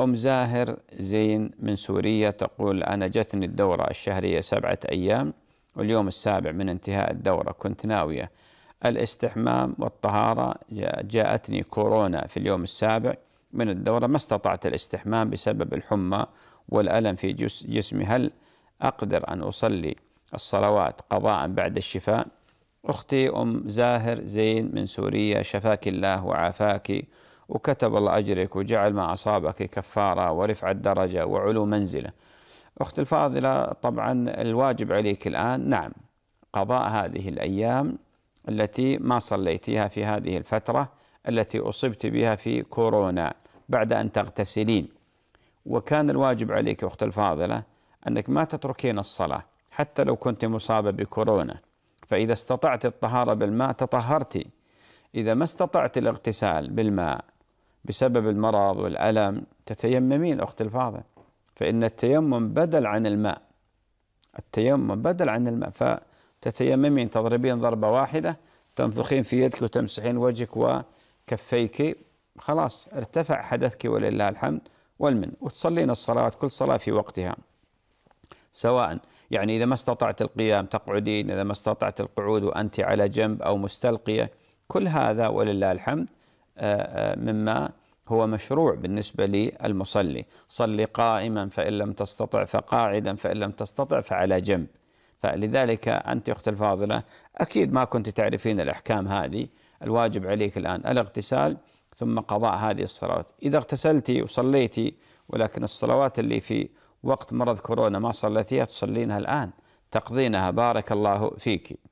أم زاهر زين من سوريا تقول أنا جتني الدورة الشهرية سبعة أيام واليوم السابع من انتهاء الدورة كنت ناوية الاستحمام والطهارة جاءتني كورونا في اليوم السابع من الدورة ما استطعت الاستحمام بسبب الحمى والألم في جسمي هل أقدر أن أصلي الصلوات قضاء بعد الشفاء أختي أم زاهر زين من سوريا شفاك الله وعافاك وكتب الله أجرك وجعل ما أصابك كفارة ورفع الدرجة وعلو منزلة أختي الفاضلة طبعا الواجب عليك الآن نعم قضاء هذه الأيام التي ما صليتيها في هذه الفترة التي أصبت بها في كورونا بعد أن تغتسلين وكان الواجب عليك أخت الفاضلة أنك ما تتركين الصلاة حتى لو كنت مصابة بكورونا فإذا استطعت الطهارة بالماء تطهرتي إذا ما استطعت الاغتسال بالماء بسبب المرض والألم تتيممين أختي الفاضل فإن التيمم بدل عن الماء التيمم بدل عن الماء فتتيممين تضربين ضربة واحدة تنفخين في يدك وتمسحين وجهك وكفيك خلاص ارتفع حدثك ولله الحمد والمن وتصلين الصلاة كل صلاة في وقتها سواء يعني إذا ما استطعت القيام تقعدين إذا ما استطعت القعود وأنت على جنب أو مستلقية كل هذا ولله الحمد مما هو مشروع بالنسبة للمصلي صلي قائما فإن لم تستطع فقاعدا فإن لم تستطع فعلى جنب فلذلك أنت أخت الفاضلة أكيد ما كنت تعرفين الأحكام هذه الواجب عليك الآن الاغتسال ثم قضاء هذه الصلوات إذا اغتسلتي وصليتي ولكن الصلوات اللي في وقت مرض كورونا ما صليتيها تصلينها الآن تقضينها بارك الله فيك